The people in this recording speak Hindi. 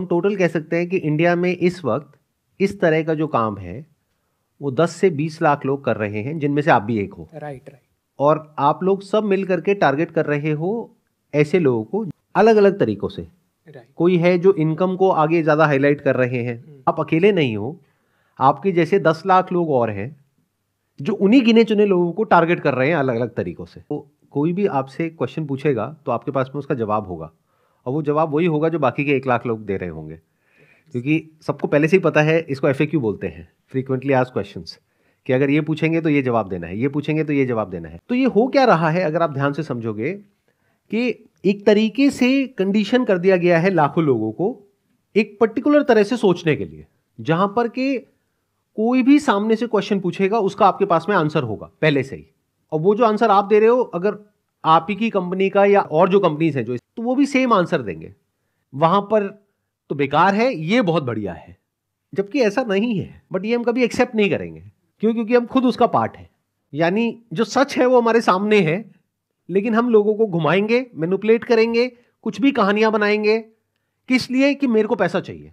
हम टोटल कह सकते हैं कि इंडिया में इस वक्त इस तरह का जो काम है वो 10 से 20 लाख लोग कर रहे हैं जिनमें से आप भी एक हो राइट राइट और आप लोग सब मिल करके टारगेट कर रहे हो ऐसे लोगों को अलग अलग तरीकों से right. कोई है जो इनकम को आगे ज़्यादा हाईलाइट कर रहे हैं hmm. आप अकेले नहीं हो आपके जैसे दस लाख लोग और हैं जो उन्हीं गिने चुने लोगों को टारगेट कर रहे हैं अलग अलग तरीकों से तो कोई भी आपसे क्वेश्चन पूछेगा तो आपके पास में उसका जवाब होगा और वो जवाब वही होगा जो बाकी के एक लाख लोग दे रहे होंगे क्योंकि सबको पहले से ही पता है इसको एफ बोलते हैं फ्रीक्वेंटली आज क्वेश्चन कि अगर ये पूछेंगे तो ये जवाब देना है ये पूछेंगे तो ये जवाब देना है तो ये हो क्या रहा है अगर आप ध्यान से समझोगे कि एक तरीके से कंडीशन कर दिया गया है लाखों लोगों को एक पर्टिकुलर तरह से सोचने के लिए जहां पर कि कोई भी सामने से क्वेश्चन पूछेगा उसका आपके पास में आंसर होगा पहले से ही और वो जो आंसर आप दे रहे हो अगर आप ही की कंपनी का या और जो कंपनीज हैं जो तो वो भी सेम आंसर देंगे वहाँ पर तो बेकार है ये बहुत बढ़िया है जबकि ऐसा नहीं है बट ये हम कभी एक्सेप्ट नहीं करेंगे क्यों क्योंकि हम खुद उसका पार्ट है यानी जो सच है वो हमारे सामने है लेकिन हम लोगों को घुमाएंगे मैनुपलेट करेंगे कुछ भी कहानियां बनाएंगे किस लिए कि मेरे को पैसा चाहिए